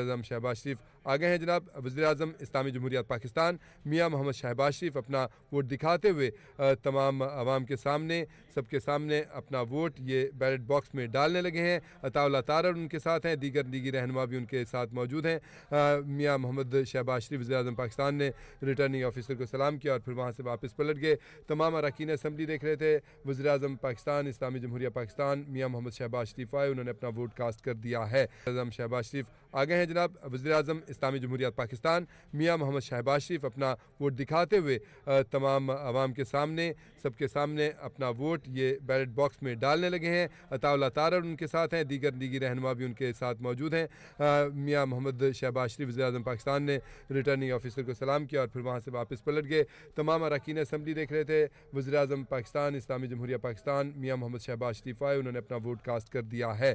अजम शहबाज शरीफ आ गए हैं जनाब वजे अजम इस्लामी जमहूरियात पाकिस्तान मियाँ मोहम्मद शहबाज शरीफ अपना वोट दिखाते हुए तमाम आवाम के सामने सबके सामने अपना वोट ये बैलेट बॉक्स में डालने लगे हैं अताउल तारर उनके साथ हैं दीगर दीगी रहनमा भी उनके साथ मौजूद हैं मियाँ मोहम्मद शहबाज शरीफ वजी अजम पाकिस्तान ने रिटर्निंग ऑफिसर को सलाम किया और फिर वहाँ से वापस पलट गए तमाम अरकान असम्बली देख रहे थे वजी अजम पाकिस्तान इस्लामी जमहूरिया पाकिस्तान मियाँ मोहम्मद शहबाज शरीफ आए उन्होंने अपना वोट कास्ट कर दिया है अजम शहबाज शरीफ आ गए हैं हैं जनाब वज़ी अजम इस्लामी जमहूरियात पाकिस्तान मियाँ मोहम्मद शहबाज शरीफ अपना वोट दिखाते हुए तमाम आवाम के सामने सबके सामने अपना वोट ये बैलेट बॉक्स में डालने लगे हैं अताउल्ला तारर उनके साथ हैं दीगर लीगी रहनुमा भी उनके साथ मौजूद हैं मियाँ मोहम्मद शहबाज शरीफ वजी अजम पाकिस्तान ने रिटर्निंग ऑफिसर को सलाम किया और फिर वहाँ से वापस पलट गए तमाम अरकान असम्बली देख रहे थे वजी अजम पाकिस्तान इस्लामी जमहूरिया पाकिस्तान मियाँ मोहम्मद शहबाज शरीफ आए उन्होंने अपना वोट कास्ट कर दिया है